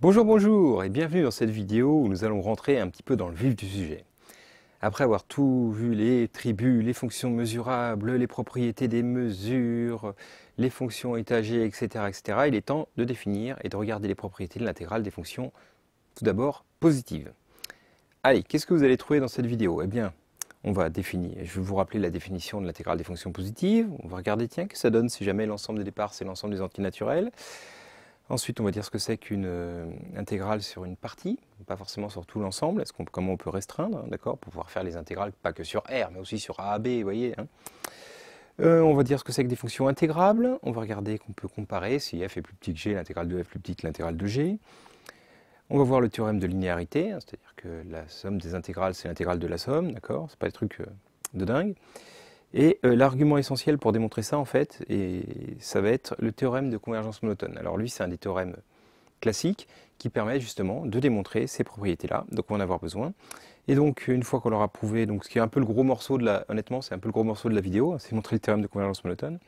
Bonjour, bonjour et bienvenue dans cette vidéo où nous allons rentrer un petit peu dans le vif du sujet. Après avoir tout vu, les tribus, les fonctions mesurables, les propriétés des mesures, les fonctions étagées, etc., etc., il est temps de définir et de regarder les propriétés de l'intégrale des fonctions, tout d'abord positives. Allez, qu'est-ce que vous allez trouver dans cette vidéo Eh bien, on va définir, je vais vous rappeler la définition de l'intégrale des fonctions positives, on va regarder, tiens, que ça donne si jamais l'ensemble des départs, c'est l'ensemble des entiers naturels Ensuite, on va dire ce que c'est qu'une euh, intégrale sur une partie, pas forcément sur tout l'ensemble, comment on peut restreindre, d'accord, pour pouvoir faire les intégrales pas que sur R, mais aussi sur A B, vous voyez. Hein. Euh, on va dire ce que c'est que des fonctions intégrables, on va regarder qu'on peut comparer si f est plus petit que g, l'intégrale de f plus petite que l'intégrale de g. On va voir le théorème de linéarité, hein, c'est-à-dire que la somme des intégrales, c'est l'intégrale de la somme, d'accord, c'est pas des trucs euh, de dingue. Et euh, l'argument essentiel pour démontrer ça, en fait, et ça va être le théorème de convergence monotone. Alors lui, c'est un des théorèmes classiques qui permet justement de démontrer ces propriétés-là. Donc on va en avoir besoin. Et donc une fois qu'on l'aura prouvé, donc ce qui est un peu le gros morceau de la, honnêtement, c'est un peu le gros morceau de la vidéo, hein, c'est montrer le théorème de convergence monotone.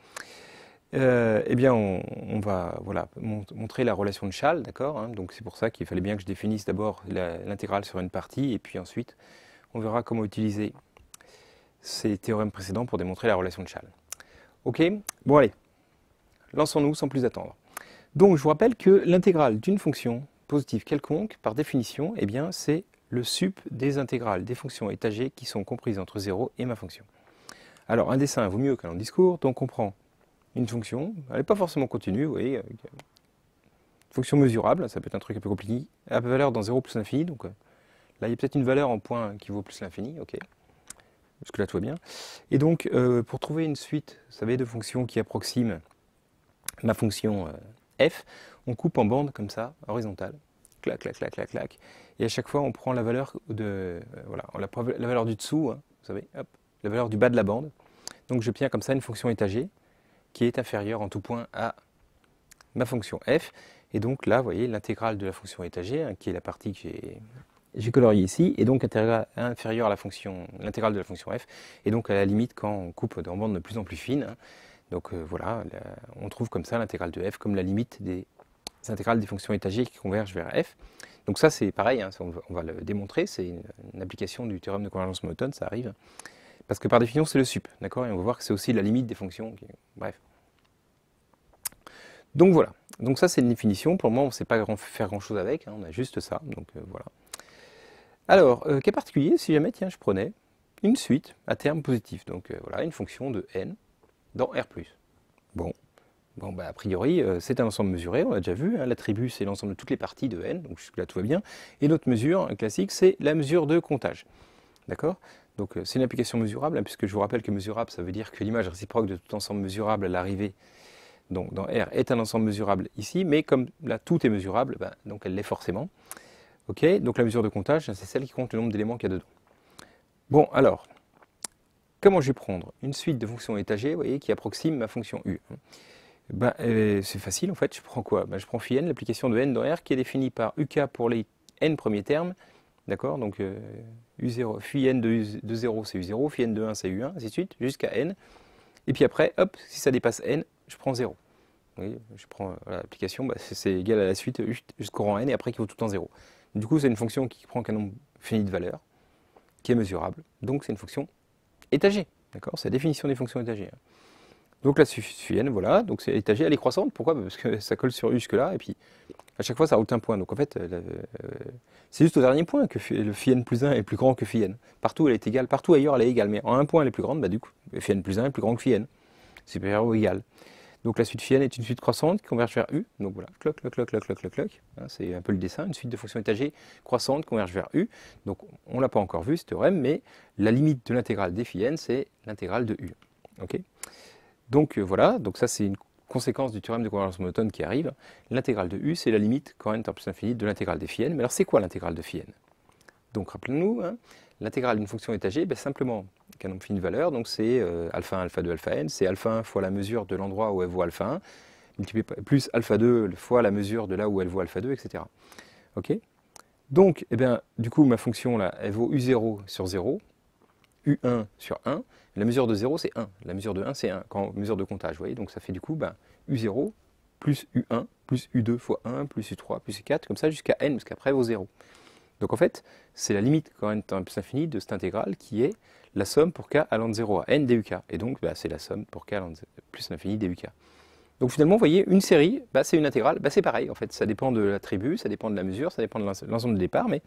Euh, eh bien, on, va voilà, montrer la relation de Schall, d'accord hein. Donc c'est pour ça qu'il fallait bien que je définisse d'abord l'intégrale sur une partie, et puis ensuite, on verra comment utiliser ces théorèmes précédents pour démontrer la relation de Chale. Ok Bon allez, lançons-nous sans plus attendre. Donc je vous rappelle que l'intégrale d'une fonction positive quelconque, par définition, eh bien c'est le sup des intégrales des fonctions étagées qui sont comprises entre 0 et ma fonction. Alors un dessin vaut mieux qu'un long discours, donc on prend une fonction, elle n'est pas forcément continue, vous voyez, une euh, fonction mesurable, ça peut être un truc un peu compliqué, à valeur dans 0 plus l'infini, donc euh, là il y a peut-être une valeur en point qui vaut plus l'infini, ok parce que là tout va bien. Et donc, euh, pour trouver une suite, vous savez, de fonctions qui approximent ma fonction euh, f, on coupe en bande, comme ça, horizontale, clac, clac, clac, clac, clac, et à chaque fois on prend la valeur de, euh, voilà, la, la, valeur du dessous, hein, vous savez, hop, la valeur du bas de la bande. Donc je tiens comme ça une fonction étagée qui est inférieure en tout point à ma fonction f. Et donc là, vous voyez, l'intégrale de la fonction étagée, hein, qui est la partie que j'ai j'ai colorié ici, et donc inférieur à la fonction, l'intégrale de la fonction f, et donc à la limite quand on coupe en bandes de plus en plus fines. donc euh, voilà, on trouve comme ça l'intégrale de f comme la limite des intégrales des fonctions étagées qui convergent vers f. Donc ça c'est pareil, hein, on, va, le démontrer, c'est une, application du théorème de convergence monotone, ça arrive. Parce que par définition c'est le sup, d'accord Et on va voir que c'est aussi la limite des fonctions, bref. Donc voilà, donc ça c'est une définition, pour moi on ne sait pas grand, faire grand chose avec, hein, on a juste ça, donc euh, voilà. Alors, qu'est euh, cas particulier, si jamais, tiens, je prenais une suite à terme positif, donc euh, voilà, une fonction de n dans R+. Bon, bon bah, a priori, euh, c'est un ensemble mesuré, on l'a déjà vu, hein. l'attribut c'est l'ensemble de toutes les parties de n, donc là tout va bien, et notre mesure classique, c'est la mesure de comptage. D'accord Donc c'est une application mesurable, hein, puisque je vous rappelle que mesurable, ça veut dire que l'image réciproque de tout ensemble mesurable à l'arrivée donc dans R est un ensemble mesurable ici, mais comme là tout est mesurable, bah, donc elle l'est forcément. Ok, Donc la mesure de comptage, c'est celle qui compte le nombre d'éléments qu'il y a dedans. Bon, alors, comment je vais prendre une suite de fonctions étagées vous voyez, qui approxime ma fonction u hein ben, euh, C'est facile en fait, je prends quoi ben, Je prends phi n, l'application de n dans R qui est définie par uk pour les n premiers termes, d'accord Donc u0, euh, phi n de, 0 c'est u0, phi n de 1 c'est u1, ainsi de suite, jusqu'à n. Et puis après, hop, si ça dépasse n, je prends 0. je prends euh, l'application, bah, c'est égal à la suite jusqu'au rang n et après qui vaut tout le temps 0. Du coup, c'est une fonction qui prend qu'un nombre fini de valeurs, qui est mesurable. Donc, c'est une fonction étagée. D'accord C'est la définition des fonctions étagées. Hein. Donc la n, voilà, donc c'est étagée, elle est croissante, pourquoi Parce que ça colle sur U jusque-là, et puis à chaque fois ça route un point. Donc en fait, euh, c'est juste au dernier point que le phi n plus 1 est plus grand que phi n. Partout elle est égale, partout ailleurs elle est égale, mais en un point elle est plus grande, bah du coup, phi n plus 1 est plus grand que phi n, supérieur ou égal. Donc la suite n est une suite croissante qui converge vers U. Donc voilà, cloc, cloc, cloc, cloc, cloc, cloc, hein, C'est un peu le dessin, une suite de fonctions étagées croissantes converge vers U. Donc on ne l'a pas encore vu ce théorème, mais la limite de l'intégrale des phi c'est l'intégrale de U. Ok donc euh, voilà, donc ça c'est une conséquence du théorème de convergence monotone qui arrive. L'intégrale de U, c'est la limite quand n tend plus l'infini de l'intégrale des phi n. Mais alors c'est quoi l'intégrale de phi n Donc rappelons-nous, hein, l'intégrale d'une fonction étagée, ben, simplement qu'un fini de valeur, donc c'est euh, alpha 1, alpha 2, alpha n, c'est alpha 1 fois la mesure de l'endroit où elle vaut alpha 1, plus alpha 2 fois la mesure de là où elle vaut alpha 2, etc. Ok donc, et eh bien, du coup, ma fonction, là, elle vaut U0 sur 0, U1 sur 1. La mesure de 0, c'est 1. La mesure de 1, c'est 1, quand mesure de comptage, vous voyez. Donc, ça fait du coup ben, U0 plus U1 plus U2 fois 1 plus U3 plus U4, comme ça jusqu'à n, parce qu'après, vaut 0. Donc, en fait, c'est la limite quand n tend plus infini de cette intégrale qui est la somme pour k allant de 0 à n duk. Et donc, bah, c'est la somme pour k allant de plus l'infini duk. Donc finalement, vous voyez, une série, bah, c'est une intégrale, bah, c'est pareil en fait. Ça dépend de l'attribut, ça dépend de la mesure, ça dépend de l'ensemble de départ, mais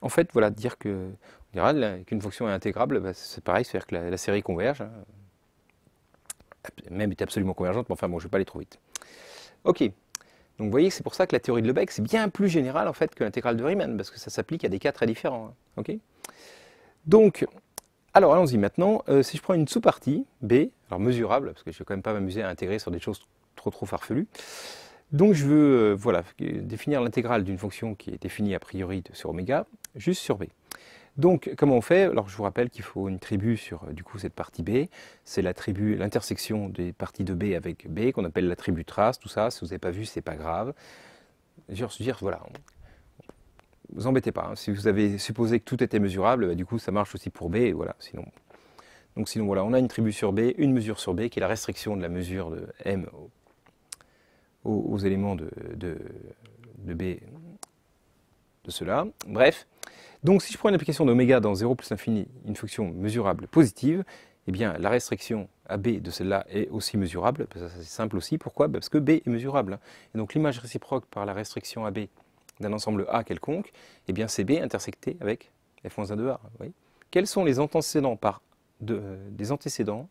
en fait, voilà, dire que qu'une fonction est intégrable, bah, c'est pareil, c'est-à-dire que la, série converge, hein. même est absolument convergente, mais enfin bon, je ne vais pas aller trop vite. Ok, donc vous voyez c'est pour ça que la théorie de Lebesgue, c'est bien plus général en fait que l'intégrale de Riemann, parce que ça s'applique à des cas très différents. Hein. Ok donc, alors allons-y maintenant, euh, si je prends une sous-partie, B, alors mesurable, parce que je ne vais quand même pas m'amuser à intégrer sur des choses trop trop farfelues, donc je veux euh, voilà, définir l'intégrale d'une fonction qui est définie a priori sur oméga, juste sur B. Donc comment on fait Alors je vous rappelle qu'il faut une tribu sur euh, du coup cette partie B, c'est la tribu, l'intersection des parties de B avec B, qu'on appelle la tribu trace, tout ça, si vous n'avez pas vu, c'est pas grave. Je veux dire, voilà, vous embêtez pas. Hein. Si vous avez supposé que tout était mesurable, bah, du coup ça marche aussi pour B, voilà. Sinon, donc sinon voilà, on a une tribu sur B, une mesure sur B qui est la restriction de la mesure de M aux, éléments de, de, de, B de cela. Bref, donc si je prends une application d'oméga dans 0 plus l'infini, une fonction mesurable positive, et eh bien la restriction à B de celle-là est aussi mesurable, Ça c'est simple aussi, pourquoi bah, Parce que B est mesurable. Hein. Et donc l'image réciproque par la restriction à B d'un ensemble A quelconque, eh bien c'est B intersecté avec f-1 de A. Quels sont les antécédents par de, euh, des antécédents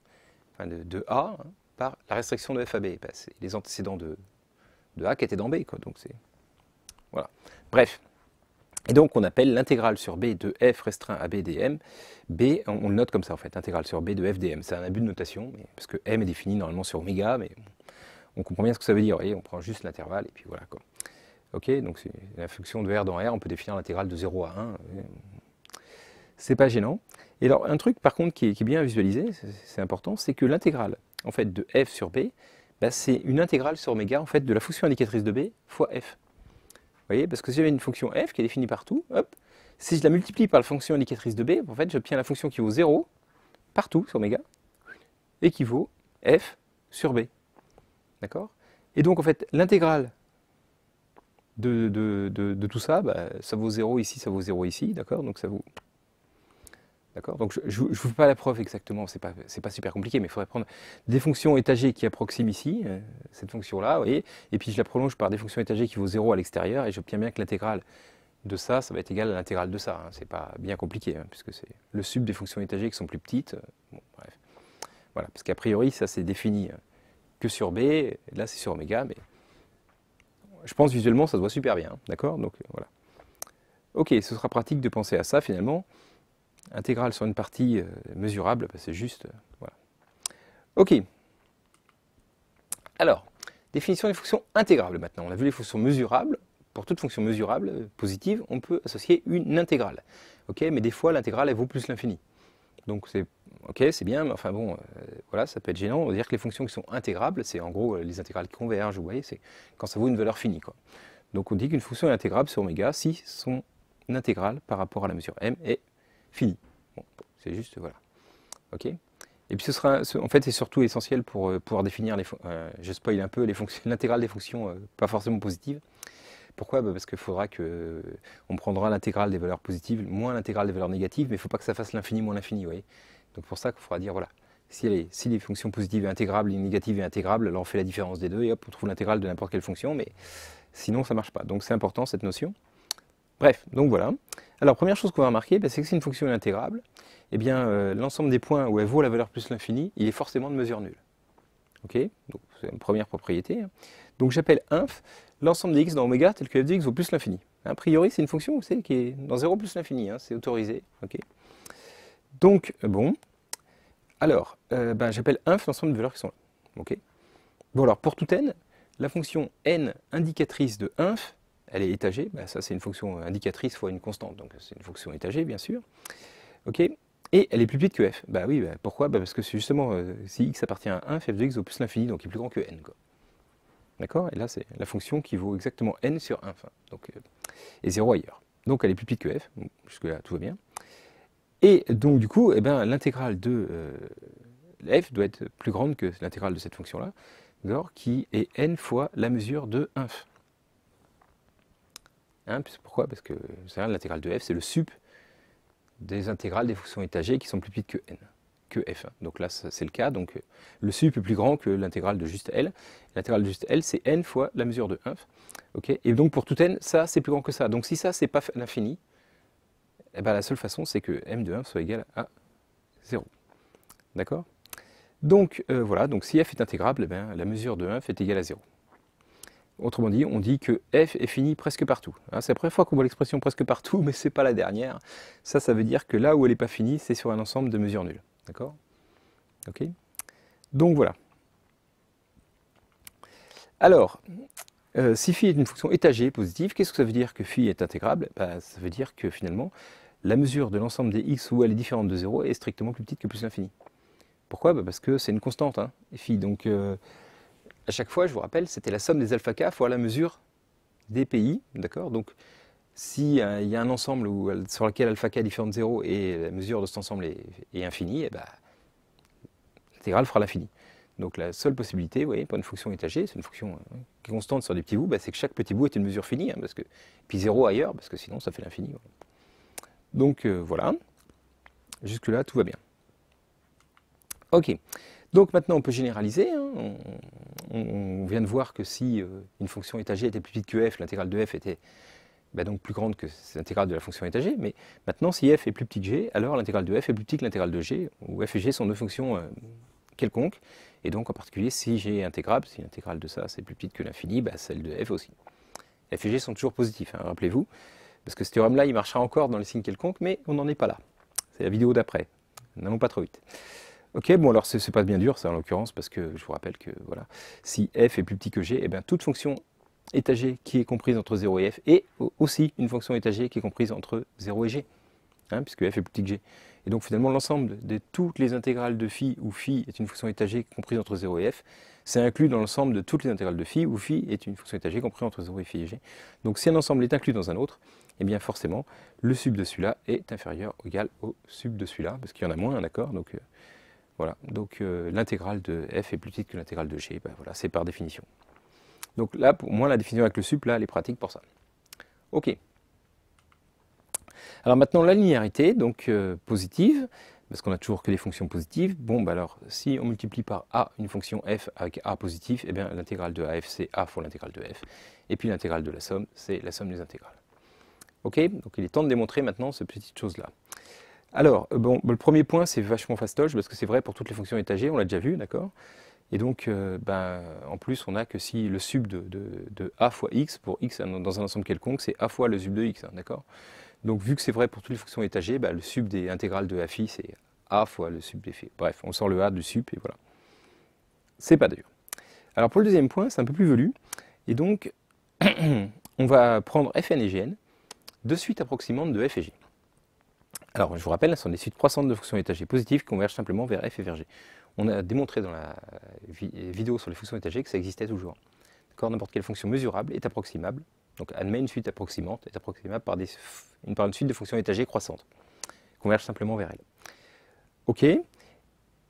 de, A hein, par la restriction de f à B bah, C'est Les antécédents de, A qui étaient dans B. Quoi, donc voilà. Bref. Et donc on appelle l'intégrale sur B de f restreint à B dm, B, on, le note comme ça en fait, intégrale sur B de f dm. C'est un abus de notation, mais, parce que m est défini normalement sur oméga, mais on comprend bien ce que ça veut dire, on prend juste l'intervalle et puis voilà quoi. Ok, donc la fonction de R dans R, on peut définir l'intégrale de 0 à 1. C'est pas gênant. Et alors, un truc par contre qui est, bien visualisé, c'est important, c'est que l'intégrale en fait, de f sur b, bah, c'est une intégrale sur oméga en fait, de la fonction indicatrice de b fois f. Vous voyez Parce que si j'avais une fonction f qui est définie partout, hop, si je la multiplie par la fonction indicatrice de b, en fait, j'obtiens la fonction qui vaut 0 partout sur oméga et qui vaut f sur b. D'accord Et donc, en fait, l'intégrale de, tout ça, bah, ça vaut 0 ici, ça vaut 0 ici, d'accord Donc ça vaut. D'accord Donc je ne vous fais pas la preuve exactement, ce n'est pas, pas, super compliqué, mais il faudrait prendre des fonctions étagées qui approximent ici, euh, cette fonction-là, et puis je la prolonge par des fonctions étagées qui vaut zéro à l'extérieur, et j'obtiens bien que l'intégrale de ça, ça va être égal à l'intégrale de ça. Hein, ce n'est pas bien compliqué, hein, puisque c'est le sub des fonctions étagées qui sont plus petites. Euh, bon, bref. Voilà, parce qu'a priori, ça c'est défini euh, que sur B, là c'est sur oméga, mais je pense visuellement, ça se voit super bien, hein, d'accord Donc euh, voilà. Ok, ce sera pratique de penser à ça finalement. Intégrale sur une partie euh, mesurable, bah, c'est juste, euh, voilà. Ok. Alors, définition des fonctions intégrables maintenant. On a vu les fonctions mesurables. Pour toute fonction mesurable positive, on peut associer une intégrale. Ok, mais des fois l'intégrale elle vaut plus l'infini donc c'est ok, c'est bien, mais enfin bon, euh, voilà, ça peut être gênant. On va dire que les fonctions qui sont intégrables, c'est en gros euh, les intégrales qui convergent, vous voyez, c'est quand ça vaut une valeur finie. Donc on dit qu'une fonction est intégrable sur oméga si son intégrale par rapport à la mesure m est finie. c'est juste, voilà. Ok et puis ce sera, en fait, c'est surtout essentiel pour euh, pouvoir définir les, je spoil un peu, l'intégrale des fonctions pas forcément positives. Pourquoi bah, Parce qu'il faudra que euh, prendra l'intégrale des valeurs positives moins l'intégrale des valeurs négatives, mais il ne faut pas que ça fasse l'infini moins l'infini, Donc pour ça qu'il faudra dire voilà, si les, fonctions positives et intégrables les négatives et intégrables, alors on fait la différence des deux et hop, on trouve l'intégrale de n'importe quelle fonction, mais sinon ça ne marche pas. Donc c'est important cette notion. Bref, donc voilà. Alors première chose qu'on va remarquer, bah, c'est que si une fonction est intégrable, eh bien euh, l'ensemble des points où elle vaut la valeur plus l'infini, il est forcément de mesure nulle. Ok Donc c'est une première propriété. Hein. Donc j'appelle inf l'ensemble de x dans ω tel que f de x vaut plus l'infini. A priori, c'est une fonction qui est dans 0 plus l'infini, hein, c'est autorisé. ok. Donc, euh, bon, alors, euh, ben, j'appelle inf l'ensemble de valeurs qui sont là. Bon, alors, pour tout n, la fonction n indicatrice de inf, elle est étagée, ben, ça c'est une fonction indicatrice fois une constante, donc c'est une fonction étagée, bien sûr. Ok, et elle est plus petite que f. Bah oui, bah, pourquoi bah, Parce que c'est justement, euh, si x appartient à inf, f de x vaut plus l'infini, donc il est plus grand que n. D'accord Et là, c'est la fonction qui vaut exactement n sur 1, donc, euh, et 0 ailleurs. Donc elle est plus petite que f, puisque là tout va bien. Et donc du coup, eh ben, l'intégrale de euh, f doit être plus grande que l'intégrale de cette fonction-là, qui est n fois la mesure de 1. Hein, pourquoi Parce que l'intégrale de f, c'est le sup des intégrales des fonctions étagées qui sont plus petites que n f. Donc là, c'est le cas. Donc le sup est plus grand que l'intégrale de juste L. L'intégrale de juste L, c'est n fois la mesure de 1. et donc pour tout n, ça, c'est plus grand que ça. Donc si ça, c'est pas l'infini, eh ben, la seule façon, c'est que m de 1 soit égal à 0. D'accord Donc euh, voilà, donc si f est intégrable, eh ben, la mesure de 1 est égale à 0. Autrement dit, on dit que f est fini presque partout. Hein, c'est la première fois qu'on voit l'expression presque partout, mais ce n'est pas la dernière. Ça, ça veut dire que là où elle n'est pas finie, c'est sur un ensemble de mesures nulles. D'accord Ok Donc voilà. Alors, euh, si phi est une fonction étagée positive, qu'est-ce que ça veut dire que phi est intégrable bah, Ça veut dire que finalement, la mesure de l'ensemble des x où elle est différente de 0 est strictement plus petite que plus l'infini. Pourquoi bah, Parce que c'est une constante, hein, Donc, euh, à chaque fois, je vous rappelle, c'était la somme des alpha k fois la mesure des pays, d'accord Donc, si euh, il y a un ensemble sur lequel alpha k est différent de 0 et la mesure de cet ensemble est, est infinie, eh ben, l'intégrale fera l'infini. Donc la seule possibilité, vous voyez, pour une fonction étagée, c'est une fonction euh, qui est constante sur des petits bouts, bah, c'est que chaque petit bout est une mesure finie, hein, parce que, puis 0 ailleurs, parce que sinon ça fait l'infini. Donc euh, voilà, jusque-là tout va bien. Ok, donc maintenant on peut généraliser. Hein. On, vient de voir que si une fonction étagée était plus petite que f, l'intégrale de f était bah, donc plus grande que l'intégrale de la fonction étagée, mais maintenant si f est plus petit que g, alors l'intégrale de f est plus petite que l'intégrale de g, où f et g sont deux fonctions euh, quelconques, et donc en particulier si g est intégrable, si l'intégrale de ça c'est plus petite que l'infini, bah, celle de f aussi. f et g sont toujours positifs, hein, rappelez-vous, parce que ce théorème-là il marchera encore dans les signes quelconques, mais on n'en est pas là. C'est la vidéo d'après, n'allons pas trop vite. Ok, bon alors c'est pas bien dur ça en l'occurrence, parce que je vous rappelle que voilà, si f est plus petit que g, et eh bien toute fonction étagée qui est comprise entre 0 et f, et aussi une fonction étagée qui est comprise entre 0 et g, hein, puisque f est plus petit que g. Et donc finalement, l'ensemble de toutes les intégrales de phi où phi est une fonction étagée comprise entre 0 et f, c'est inclus dans l'ensemble de toutes les intégrales de phi où phi est une fonction étagée comprise entre 0 et phi et g. Donc si un ensemble est inclus dans un autre, eh bien forcément, le sub de celui-là est inférieur ou égal au sub de celui-là, parce qu'il y en a moins, d'accord Donc euh, voilà, donc euh, l'intégrale de f est plus petite que l'intégrale de g, ben voilà, c'est par définition. Donc là, pour moi, la définition avec le sup, là, elle est pratique pour ça. OK. Alors maintenant, la linéarité, donc euh, positive, parce qu'on a toujours que les fonctions positives. Bon, bah alors, si on multiplie par a une fonction f avec a positif, eh bien l'intégrale de af, c'est a fois l'intégrale de f. Et puis l'intégrale de la somme, c'est la somme des intégrales. OK Donc il est temps de démontrer maintenant cette petite chose-là. Alors, euh, bon, bah, le premier point, c'est vachement fastoche, parce que c'est vrai pour toutes les fonctions étagées, on l'a déjà vu, d'accord et donc, euh, ben, en plus, on a que si le sub de, a fois x, pour x dans un ensemble quelconque, c'est a fois le sub de x, hein, d'accord Donc, vu que c'est vrai pour toutes les fonctions étagées, ben, le sub des intégrales de a phi, c'est a fois le sub des phi. Bref, on sort le a du sub, et voilà. C'est pas dur. Alors, pour le deuxième point, c'est un peu plus velu. Et donc, on va prendre fn et gn, de suite approximante de f et g. Alors, je vous rappelle, ce sont des suites croissantes de fonctions étagées positives qui convergent simplement vers f et vers g. On a démontré dans la vidéo sur les fonctions étagées que ça existait toujours. D'accord N'importe quelle fonction mesurable est approximable. Donc, admet une suite approximante est approximable par, une, par une suite de fonctions étagées croissantes. Converge simplement vers elle. OK.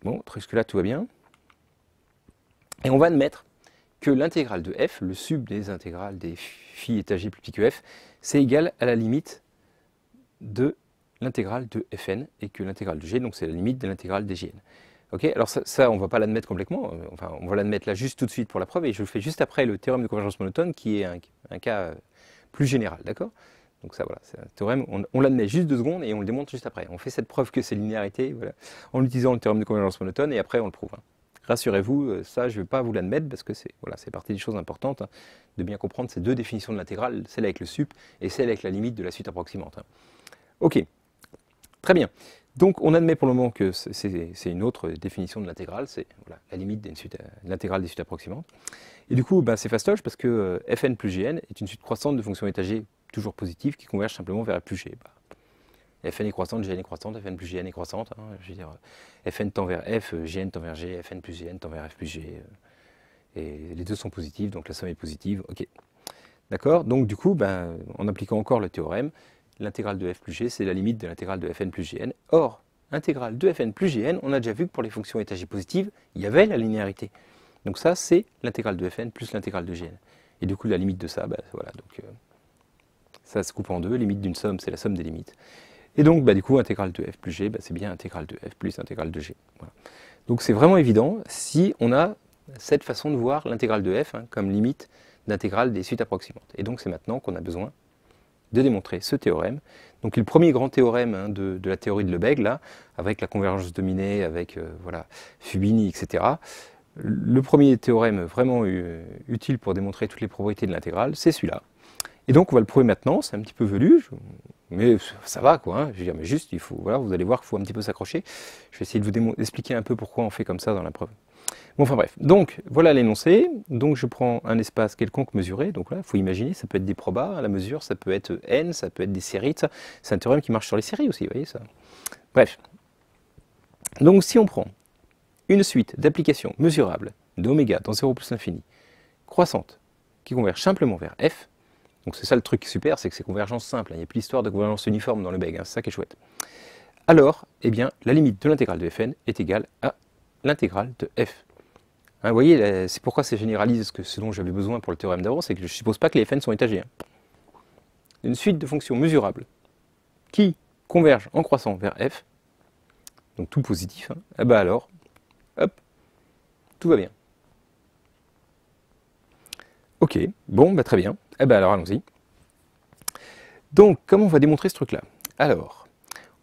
Bon, jusque-là, tout va bien. Et on va admettre que l'intégrale de f, le sub des intégrales des phi étagées plus petit que f, c'est égal à la limite de l'intégrale de fn et que l'intégrale de g, donc c'est la limite de l'intégrale de gn. Alors ça, on ne va pas l'admettre complètement, euh, enfin on va l'admettre là juste tout de suite pour la preuve et je le fais juste après le théorème de convergence monotone qui est un, cas euh, plus général, d'accord donc ça voilà, c'est un théorème, on, l'admet juste deux secondes et on le démontre juste après. On fait cette preuve que c'est linéarité en utilisant le théorème de convergence monotone et après on le prouve. Hein. Rassurez-vous, euh, ça je ne vais pas vous l'admettre parce que c'est voilà, partie des choses importantes hein, de bien comprendre ces deux définitions de l'intégrale, celle avec le sup et celle avec la limite de la suite approximante. Hein. Ok, Très bien. Donc on admet pour le moment que c'est une autre définition de l'intégrale, c'est la limite de euh, l'intégrale des suites approximantes. Et du coup, ben, c'est fastoche parce que euh, fn plus gn est une suite croissante de fonctions étagées toujours positives qui convergent simplement vers plus g. Bah, fn est croissante, gn est croissante, fn plus gn est croissante. Hein, je veux dire, euh, fn tend vers f, gn tend vers g, fn plus gn tend vers f plus g. et les deux sont positives, donc la somme est positive. Ok. D'accord Donc du coup, ben, en appliquant encore le théorème, l'intégrale de f plus g, c'est la limite de l'intégrale de fn plus gn. Or, intégrale de fn plus gn, on a déjà vu que pour les fonctions étagées positives, il y avait la linéarité. Donc ça, c'est l'intégrale de fn plus l'intégrale de gn. Et du coup, la limite de ça, bah, voilà, donc euh, ça se coupe en deux. Limite d'une somme, c'est la somme des limites. Et donc, bah, du coup, intégrale de f plus g, bah, c'est bien intégrale de f plus intégrale de g. Donc c'est vraiment évident si on a cette façon de voir l'intégrale de f hein, comme limite d'intégrale des suites approximantes. Et donc c'est maintenant qu'on a besoin de démontrer ce théorème. Donc le premier grand théorème hein, de, de, la théorie de Lebesgue, là, avec la convergence dominée, avec euh, voilà, Fubini, etc. Le premier théorème vraiment euh, utile pour démontrer toutes les propriétés de l'intégrale, c'est celui-là. Et donc on va le prouver maintenant, c'est un petit peu velu, mais ça va quoi, hein. je veux dire, mais juste, il faut, voilà, vous allez voir qu'il faut un petit peu s'accrocher. Je vais essayer de vous expliquer un peu pourquoi on fait comme ça dans la preuve. Bon, enfin bref, donc voilà l'énoncé. Donc je prends un espace quelconque mesuré. Donc là, il faut imaginer, ça peut être des probas, la mesure, ça peut être n, ça peut être des séries. C'est un théorème qui marche sur les séries aussi, vous voyez ça. Bref. Donc si on prend une suite d'applications mesurables d'oméga dans 0 plus l'infini, croissante, qui converge simplement vers f, donc c'est ça le truc super, c'est que c'est convergence simple, hein. il n'y a plus l'histoire de convergence uniforme dans le BEG, hein. c'est ça qui est chouette. Alors, eh bien, la limite de l'intégrale de fn est égale à l'intégrale de f. Ah, vous voyez, c'est pourquoi c'est généralise ce dont j'avais besoin pour le théorème d'avant, c'est que je ne suppose pas que les fn sont étagés. Hein. Une suite de fonctions mesurables qui convergent en croissant vers f, donc tout positif, hein. ah, bah alors, hop, tout va bien. Ok, bon, bah très bien. Eh ben alors allons-y. Donc, comment on va démontrer ce truc-là Alors,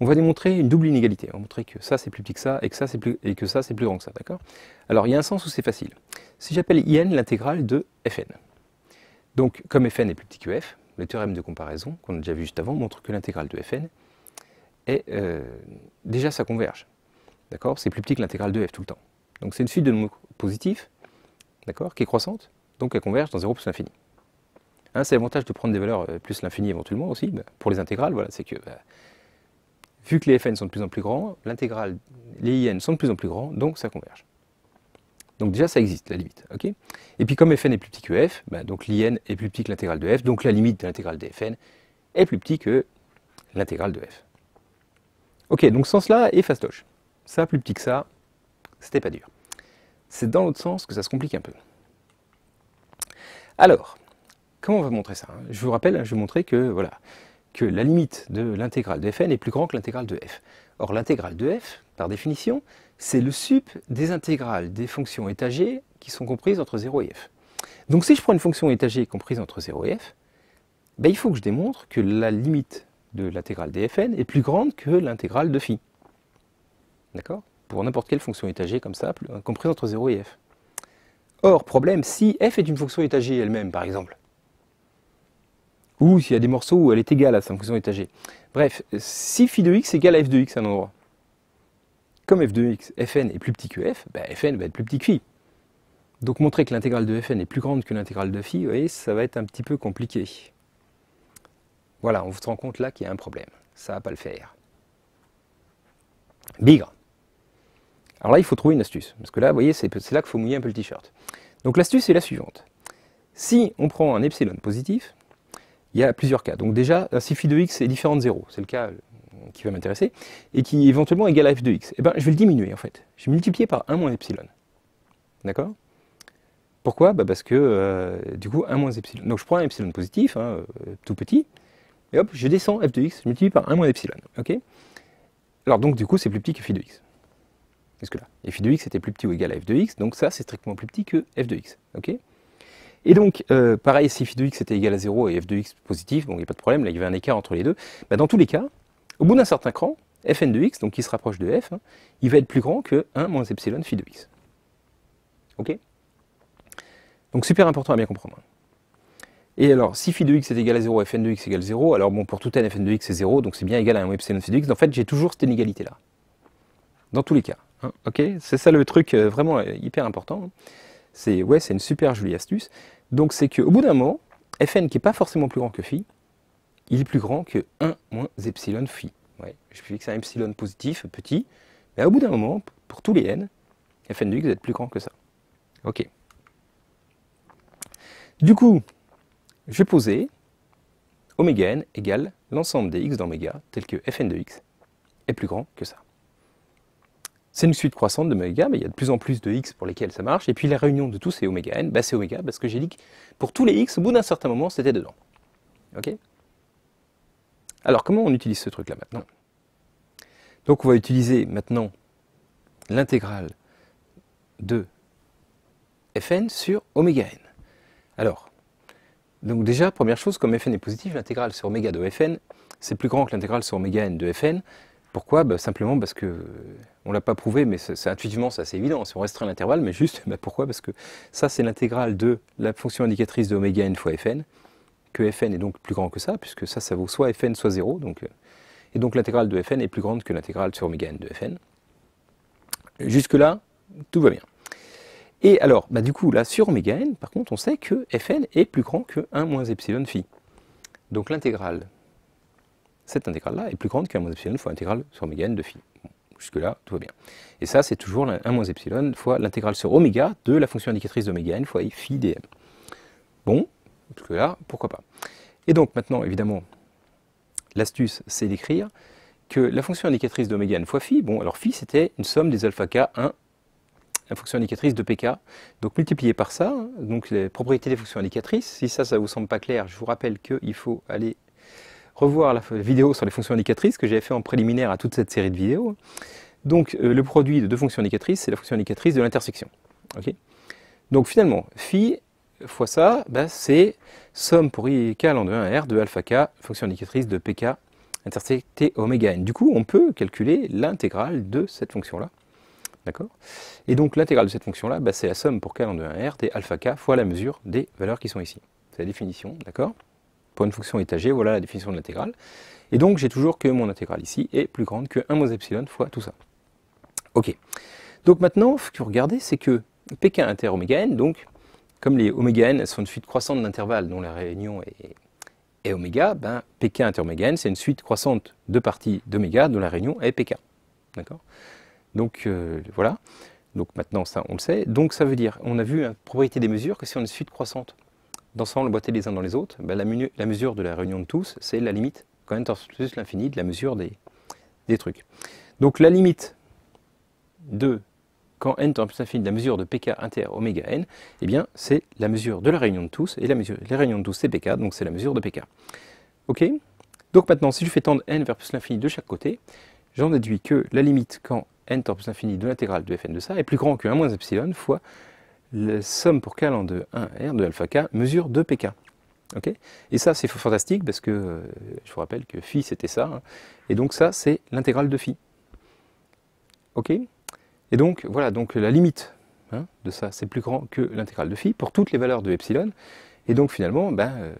on va démontrer une double inégalité. On va montrer que ça c'est plus petit que ça et que ça c'est plus, et que ça, c'est plus grand que ça. D'accord Alors il y a un sens où c'est facile. Si j'appelle in l'intégrale de fn, donc comme fn est plus petit que f, le théorème de comparaison qu'on a déjà vu juste avant montre que l'intégrale de fn est euh, déjà ça converge. D'accord C'est plus petit que l'intégrale de f tout le temps. Donc c'est une suite de nombres positifs, d'accord, qui est croissante, donc elle converge dans 0 plus l'infini. Hein, c'est l'avantage de prendre des valeurs euh, plus l'infini éventuellement aussi, bah, pour les intégrales, voilà, c'est que bah, Vu que les Fn sont de plus en plus grands, l'intégrale, les In sont de plus en plus grands, donc ça converge. Donc déjà, ça existe, la limite. et puis comme Fn est plus petit que F, ben donc l'IN est plus petit que l'intégrale de F, donc la limite de l'intégrale de Fn est plus petit que l'intégrale de F. Ok, donc sens-là est fastoche. Ça, plus petit que ça, c'était pas dur. C'est dans l'autre sens que ça se complique un peu. Alors, comment on va montrer ça hein Je vous rappelle, hein, je vais montrer que, voilà, que la limite de l'intégrale de fn est plus grande que l'intégrale de f. Or, l'intégrale de f, par définition, c'est le sup des intégrales des fonctions étagées qui sont comprises entre 0 et f. Donc si je prends une fonction étagée comprise entre 0 et f, ben, il faut que je démontre que la limite de l'intégrale de fn est plus grande que l'intégrale de phi. D'accord Pour n'importe quelle fonction étagée comme ça, euh, comprise entre 0 et f. Or, problème, si f est une fonction étagée elle-même, par exemple, ou s'il y a des morceaux où elle est égale à sa fonction étagée. Bref, si Φ de x égal à f de x à un endroit, comme f de x, fn est plus petit que f, bah, fn va être plus petit que Φ. Donc montrer que l'intégrale de fn est plus grande que l'intégrale de Φ, vous voyez, ça va être un petit peu compliqué. Voilà, on se rend compte là qu'il y a un problème. Ça ne va pas le faire. Bigre. Alors là, il faut trouver une astuce. Parce que là, vous voyez, c'est là qu'il faut mouiller un peu le t-shirt. Donc l'astuce est la suivante. Si on prend un epsilon positif, il y a plusieurs cas. Donc déjà, si phi de x est différent de 0, c'est le cas euh, qui va m'intéresser, et qui éventuellement égal à f de x. Eh bien, je vais le diminuer en fait. Je vais multiplier par 1 moins epsilon. D'accord Pourquoi bah, Parce que euh, du coup, 1 moins epsilon. Donc je prends un epsilon positif, hein, euh, tout petit, et hop, je descends f de x, je multiplie par 1 moins epsilon. Ok Alors donc du coup, c'est plus petit que phi de x. que là, et phi de x était plus petit ou égal à f de x, donc ça, c'est strictement plus petit que f de x. ok et donc, euh, pareil, si phi de x était égal à 0 et f de x positif, donc il n'y a pas de problème, là il y avait un écart entre les deux, bah, dans tous les cas, au bout d'un certain cran, fn de x, donc qui se rapproche de f, hein, il va être plus grand que 1 moins epsilon phi de x. Ok Donc super important à bien comprendre. Et alors, si phi de x est égal à 0, fn de x égale 0, alors bon, pour tout n, fn de x est 0, donc c'est bien égal à 1 epsilon phi de x. En fait, j'ai toujours cette inégalité-là. Dans tous les cas. Hein, ok C'est ça le truc euh, vraiment euh, hyper important. C'est ouais, c'est une super jolie astuce. Donc c'est qu'au bout d'un moment, Fn qui n'est pas forcément plus grand que phi, il est plus grand que 1 moins epsilon phi. Ouais, je fais que c'est un epsilon positif, petit, mais au bout d'un moment, pour tous les n, Fn de x va être plus grand que ça. Ok. Du coup, je vais poser oméga n égale l'ensemble des x d'oméga tel que Fn de x est plus grand que ça c'est une suite croissante de méga mais il y a de plus en plus de x pour lesquels ça marche. Et puis la réunion de tous c'est oméga n, bah c'est oméga, parce que j'ai dit que pour tous les x, au bout d'un certain moment, c'était dedans. Ok Alors comment on utilise ce truc-là maintenant Donc on va utiliser maintenant l'intégrale de fn sur oméga n. Alors, donc déjà, première chose, comme fn est positif, l'intégrale sur oméga de fn, c'est plus grand que l'intégrale sur oméga n de fn. Pourquoi bah, Simplement parce que on ne l'a pas prouvé, mais c'est intuitivement, c'est évident. Si on restreint l'intervalle, mais juste, bah, pourquoi Parce que ça, c'est l'intégrale de la fonction indicatrice de ωn n fois fn, que fn est donc plus grand que ça, puisque ça, ça vaut soit fn, soit 0. Donc, euh, et donc l'intégrale de fn est plus grande que l'intégrale sur ωn de fn. Jusque-là, tout va bien. Et alors, bah du coup, là, sur ωn, par contre, on sait que fn est plus grand que 1 moins epsilon phi. Donc l'intégrale, cette intégrale-là, est plus grande que moins epsilon fois l'intégrale sur ωn de phi. Jusque-là, tout va bien. Et ça, c'est toujours 1 moins epsilon fois l'intégrale sur oméga de la fonction indicatrice d'oméga n fois i phi dm. Bon, jusque-là, pourquoi pas. Et donc maintenant, évidemment, l'astuce, c'est d'écrire que la fonction indicatrice d'oméga n fois phi, bon, alors phi, c'était une somme des alpha k 1 la fonction indicatrice de pk. Donc multiplié par ça, hein, donc les propriétés des fonctions indicatrices. Si ça, ça ne vous semble pas clair, je vous rappelle qu'il faut aller revoir la vidéo sur les fonctions indicatrices que j'avais fait en préliminaire à toute cette série de vidéos. Donc euh, le produit de deux fonctions indicatrices, c'est la fonction indicatrice de l'intersection. Donc finalement, phi fois ça, bah, c'est somme pour i k en de 1 r de alpha k, fonction indicatrice de pk intersecté oméga n. Du coup, on peut calculer l'intégrale de cette fonction-là. D'accord Et donc l'intégrale de cette fonction-là, bah, c'est la somme pour k en de 1 r des alpha k fois la mesure des valeurs qui sont ici. C'est la définition, d'accord pour une fonction étagée, voilà la définition de l'intégrale. Et donc j'ai toujours que mon intégrale ici est plus grande que 1 moins epsilon fois tout ça. Ok. Donc maintenant, ce que vous regardez c'est que pk inter oméga n, donc comme les oméga sont une suite croissante d'intervalles dont la réunion est, est oméga, ben, pk inter oméga n c'est une suite croissante de parties d'oméga dont la réunion est pk. D'accord Donc euh, voilà. Donc maintenant ça on le sait. Donc ça veut dire, on a vu la propriété des mesures que si on a une suite croissante dans le boîtier les uns dans les autres, ben, la, mesure de la réunion de tous, c'est la limite, quand n vers plus l'infini de la mesure des, des trucs. Donc la limite de quand n tend plus l'infini de la mesure de pk inter oméga n, eh bien c'est la mesure de la réunion de tous, et la mesure les réunions de tous c'est pk, donc c'est la mesure de pk. Ok Donc maintenant, si je fais tendre n vers plus l'infini de chaque côté, j'en déduis que la limite quand n tend plus l'infini de l'intégrale de fn de ça est plus grand que 1 moins epsilon fois la somme pour calan de 1R de alpha k mesure 2pk. et ça, c'est fantastique parce que euh, je vous rappelle que phi, c'était ça. Hein. et donc ça, c'est l'intégrale de phi. OK Et donc, voilà, donc la limite hein, de ça, c'est plus grand que l'intégrale de phi pour toutes les valeurs de epsilon. Et donc, finalement, ben, euh,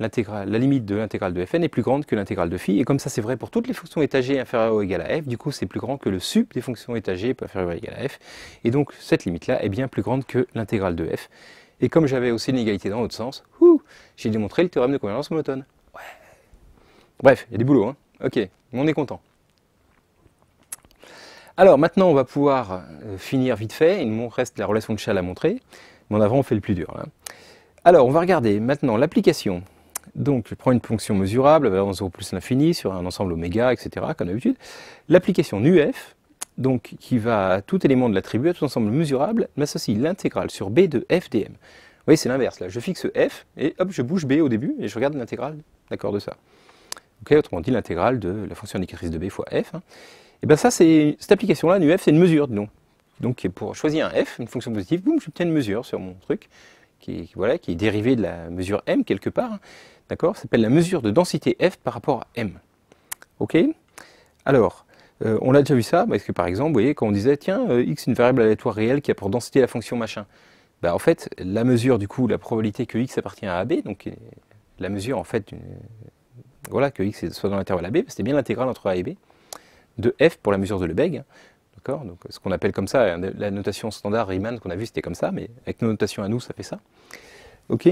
la limite de l'intégrale de fn est plus grande que l'intégrale de phi, et comme ça c'est vrai pour toutes les fonctions étagées inférieures ou égales à f, du coup c'est plus grand que le sup des fonctions étagées inférieures ou égales à f, et donc cette limite-là est bien plus grande que l'intégrale de f. Et comme j'avais aussi une égalité dans l'autre sens, j'ai démontré le théorème de convergence monotone. Bref, il y a du boulot, hein Ok, on est content. Alors maintenant, on va pouvoir euh, finir vite fait. Il nous reste la relation de Schall à montrer, mais en avant, on fait le plus dur. Alors, on va regarder maintenant l'application donc, je prends une fonction mesurable, valeur 0 plus l'infini, sur un ensemble oméga, etc., comme d'habitude. L'application nuF, donc, qui va à tout élément de l'attribut, à tout ensemble mesurable, m'associe l'intégrale sur B de f dm. Vous voyez, c'est l'inverse, là. Je fixe f, et hop, je bouge B au début, et je regarde l'intégrale, d'accord, de ça. autrement dit, l'intégrale de la fonction indicatrice de B fois f. Et hein. eh bien ça, c'est cette application-là, nu c'est une mesure de nom. Donc, pour choisir un f, une fonction positive, boum, j'obtiens une mesure sur mon truc, qui, voilà, qui est dérivée de la mesure m quelque part. Hein. Ça s'appelle la mesure de densité F par rapport à M. OK Alors, euh, on l'a déjà vu ça, parce que par exemple, vous voyez, quand on disait, tiens, euh, x est une variable aléatoire réelle qui a pour densité la fonction machin. Bah, en fait, la mesure, du coup, la probabilité que x appartient à AB, donc euh, la mesure, en fait, voilà, que x soit dans l'intervalle AB, c'était bien l'intégrale entre A et B, de f pour la mesure de Lebesgue, d'accord Donc ce qu'on appelle comme ça, la notation standard Riemann qu'on a vu, c'était comme ça, mais avec nos notations à nous, ça fait ça. OK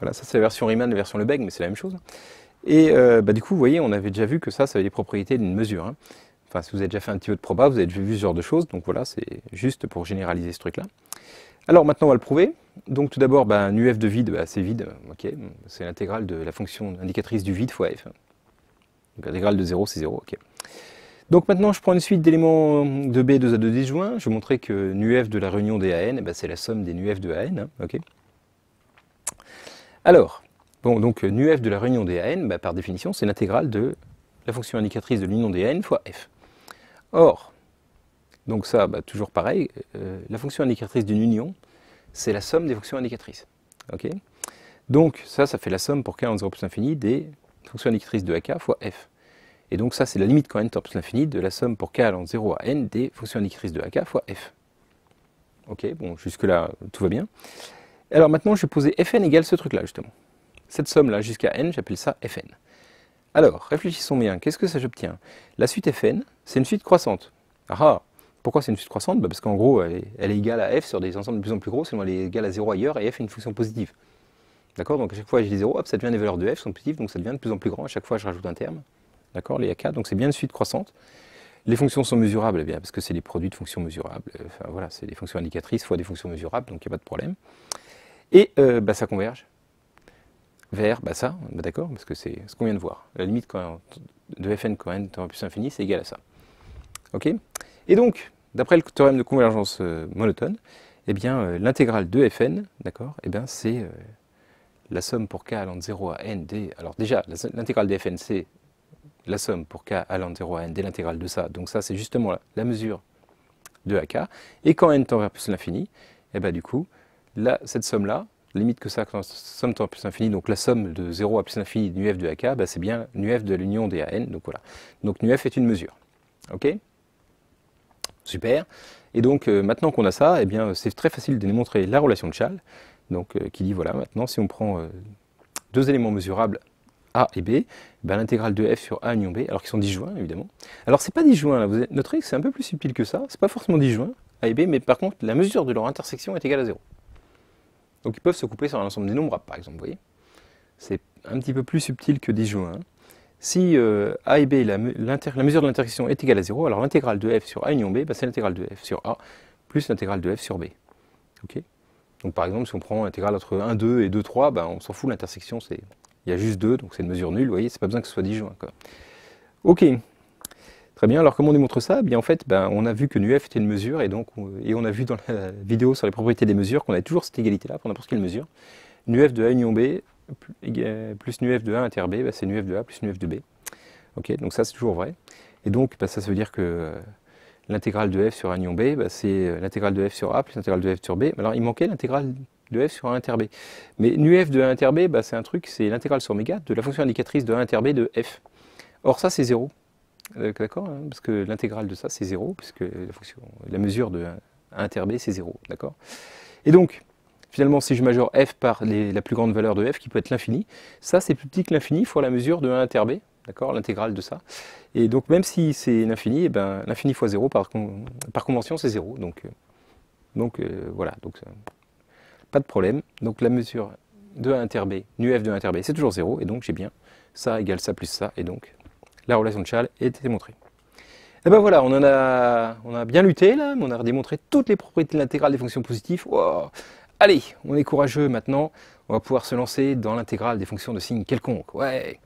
voilà, ça c'est la version Riemann, la version Lebesgue, mais c'est la même chose. Et euh, bah, du coup, vous voyez, on avait déjà vu que ça, ça avait des propriétés d'une mesure. Hein. Enfin, si vous avez déjà fait un petit peu de proba, vous avez déjà vu ce genre de choses. Donc voilà, c'est juste pour généraliser ce truc-là. Alors maintenant, on va le prouver. Donc tout d'abord, bah, un de vide, bah, c'est vide. ok c'est l'intégrale de la fonction indicatrice du vide fois f. Donc l'intégrale de 0, c'est 0. ok donc maintenant, je prends une suite d'éléments de B2 a 2 disjoints. Je vais montrer que nu f de la réunion des AN, eh ben, c'est la somme des nu de AN. n, hein, alors, bon, donc euh, f de la réunion des AN, bah, par définition, c'est l'intégrale de la fonction indicatrice de l'union des AN fois f. Or, donc ça, bah, toujours pareil, euh, la fonction indicatrice d'une union, c'est la somme des fonctions indicatrices. donc ça, ça fait la somme pour k en 0 plus l'infini des fonctions indicatrices de ak fois f. Et donc ça, c'est la limite quand n tend plus l'infini de la somme pour k allant de 0 à n des fonctions indicatrices de ak fois f. Ok, bon, jusque-là, tout va bien. Alors maintenant, je vais poser fn égale ce truc-là, justement. Cette somme-là jusqu'à n, j'appelle ça fn. Alors, réfléchissons bien, qu'est-ce que ça j'obtiens La suite fn, c'est une suite croissante. Ah, ah Pourquoi c'est une suite croissante bah, Parce qu'en gros, elle est, égale à f sur des ensembles de plus en plus gros, sinon elle est égale à 0 ailleurs, et f est une fonction positive. D'accord Donc à chaque fois que j'ai 0, hop, ça devient des valeurs de f sont positives, donc ça devient de plus en plus grand, à chaque fois je rajoute un terme. D'accord Les AK, donc c'est bien une suite croissante. Les fonctions sont mesurables, eh bien, parce que c'est des produits de fonctions mesurables. Enfin, voilà, c'est des fonctions indicatrices fois des fonctions mesurables, donc il n'y a pas de problème. Et euh, bah, ça converge vers bah, ça, bah, d'accord, parce que c'est ce qu'on vient de voir. La limite de fn quand n tend vers plus l'infini c'est égal à ça. Et donc, d'après le théorème de convergence euh, monotone, eh bien, euh, l'intégrale de fn, d'accord, eh bien, c'est la somme pour k allant de 0 à n d. Alors déjà, l'intégrale de fn, c'est la somme pour k allant de 0 à n d, l'intégrale de ça. Donc ça, c'est justement la, mesure de AK. Et quand n tend vers plus l'infini, eh ben, du coup, cette somme-là, limite que ça quand somme tend à plus infini, donc la somme de 0 à plus infini de f de AK, bah c'est bien f de l'union des AN, donc voilà. Donc f est une mesure. Ok Super. Et donc euh, maintenant qu'on a ça, et eh bien c'est très facile de démontrer la relation de Schall, donc, euh, qui dit voilà, maintenant si on prend euh, deux éléments mesurables A et B, eh ben, l'intégrale de f sur A union B, alors qu'ils sont disjoints évidemment. Alors c'est pas disjoint, là, vous noterez que c'est un peu plus subtil que ça, c'est pas forcément disjoint, A et B, mais par contre la mesure de leur intersection est égale à 0. Donc ils peuvent se couper sur un ensemble dénombrable, par exemple. Vous voyez C'est un petit peu plus subtil que disjoint. Hein. Si euh, A et B, la, mesure de l'intersection est égale à 0, alors l'intégrale de f sur A union B, bah, c'est l'intégrale de f sur A plus l'intégrale de f sur B. donc par exemple, si on prend l'intégrale entre 1, 2 et 2, 3, bah, on s'en fout, l'intersection, c'est il y a juste 2, donc c'est une mesure nulle, vous voyez, c'est pas besoin que ce soit disjoint. Quoi. Ok, Très bien, alors comment on démontre ça eh bien, En fait, ben, on a vu que nuf était une mesure, et, donc, et on a vu dans la vidéo sur les propriétés des mesures qu'on a toujours cette égalité-là pour n'importe quelle mesure. Nu f de A union B plus nu f de A inter B, ben, c'est nu f de A plus nuf de B. Ok, donc ça c'est toujours vrai. Et donc ben, ça, veut dire que euh, l'intégrale de f sur A union B, c'est euh, l'intégrale de f sur A plus l'intégrale de f sur B. Alors il manquait l'intégrale de f sur A inter B. Mais nu f de A inter B, c'est un truc, c'est l'intégrale sur oméga de la fonction indicatrice de A inter B de f. Or ça c'est 0. Euh, d'accord hein, Parce que l'intégrale de ça, c'est 0, puisque la, mesure de 1 inter b, c'est 0. D'accord Et donc, finalement, si je majore f par la plus grande valeur de f, qui peut être l'infini, ça, c'est plus petit que l'infini fois la mesure de 1 inter b, d'accord L'intégrale de ça. Et donc, même si c'est l'infini, eh ben, l'infini fois 0, par, convention, c'est 0. Donc, euh, donc euh, voilà, donc, pas de problème. Donc, la mesure de 1 inter b, nu f de 1 inter b, c'est toujours 0, et donc j'ai bien ça égale ça plus ça, et donc la relation de Charles est démontrée. Et eh ben voilà, on en a, on a bien lutté là, mais on a démontré toutes les propriétés de l'intégrale des fonctions positives. Allez, on est courageux maintenant, on va pouvoir se lancer dans l'intégrale des fonctions de signes quelconques. Ouais.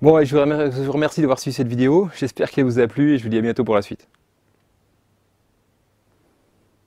Bon, je vous remercie d'avoir suivi cette vidéo, j'espère qu'elle vous a plu et je vous dis à bientôt pour la suite.